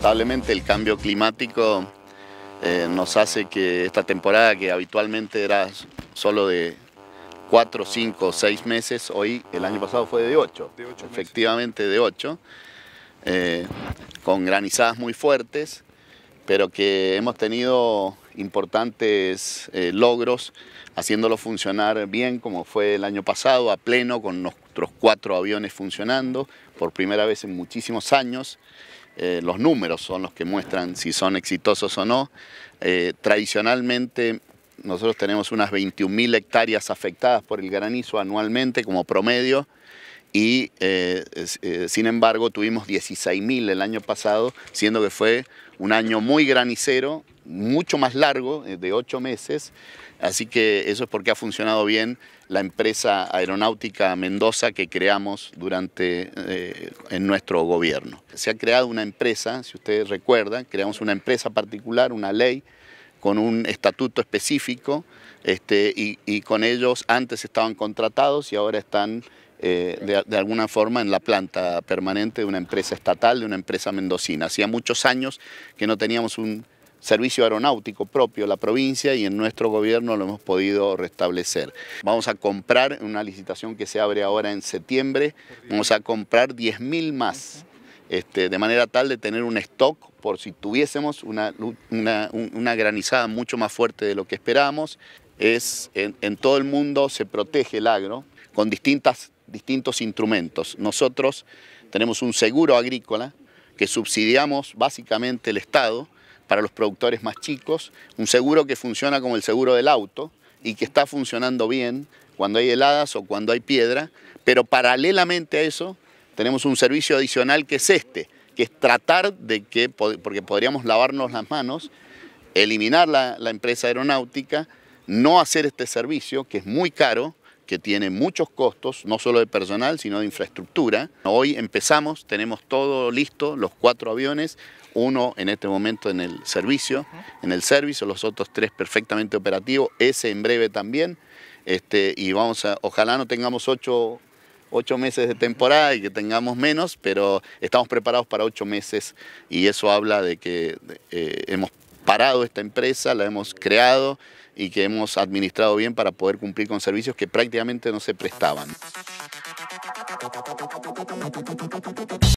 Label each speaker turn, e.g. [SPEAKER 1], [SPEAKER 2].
[SPEAKER 1] lamentablemente el cambio climático eh, nos hace que esta temporada que habitualmente era solo de 4, 5, 6 meses, hoy el año pasado fue de 8, efectivamente de 8, eh, con granizadas muy fuertes, pero que hemos tenido importantes eh, logros haciéndolo funcionar bien como fue el año pasado, a pleno, con nuestros cuatro aviones funcionando, por primera vez en muchísimos años. Eh, los números son los que muestran si son exitosos o no. Eh, tradicionalmente nosotros tenemos unas 21.000 hectáreas afectadas por el granizo anualmente como promedio y eh, eh, sin embargo tuvimos 16.000 el año pasado, siendo que fue un año muy granicero, mucho más largo, eh, de ocho meses, así que eso es porque ha funcionado bien la empresa aeronáutica Mendoza que creamos durante en nuestro gobierno. Se ha creado una empresa, si ustedes recuerdan, creamos una empresa particular, una ley, con un estatuto específico este, y, y, con ellos antes estaban contratados y ahora están eh, de, alguna forma en la planta permanente de una empresa estatal, de una empresa mendocina. Hacía muchos años que no teníamos un servicio aeronáutico propio la provincia y en nuestro gobierno lo hemos podido restablecer. Vamos a comprar, en una licitación que se abre ahora en septiembre, vamos a comprar 10.000 más, este, de manera tal de tener un stock por si tuviésemos una, una, granizada mucho más fuerte de lo que esperábamos. Es, en, en todo el mundo se protege el agro con distintas distintos instrumentos. Nosotros tenemos un seguro agrícola que subsidiamos básicamente el Estado para los productores más chicos, un seguro que funciona como el seguro del auto y que está funcionando bien cuando hay heladas o cuando hay piedra, pero paralelamente a eso tenemos un servicio adicional que es este, que es tratar de que, porque podríamos lavarnos las manos, eliminar la, empresa aeronáutica, no hacer este servicio, que es muy caro, que tiene muchos costos, no solo de personal, sino de infraestructura. Hoy empezamos, tenemos todo listo, los cuatro aviones, uno en este momento en el servicio, en el servicio, los otros tres perfectamente operativos, ese en breve también. Este, y vamos a, ojalá no tengamos ocho, meses de temporada y que tengamos menos, pero estamos preparados para ocho meses y eso habla de que eh, hemos parado esta empresa, la hemos creado y que hemos administrado bien para poder cumplir con servicios que prácticamente no se prestaban.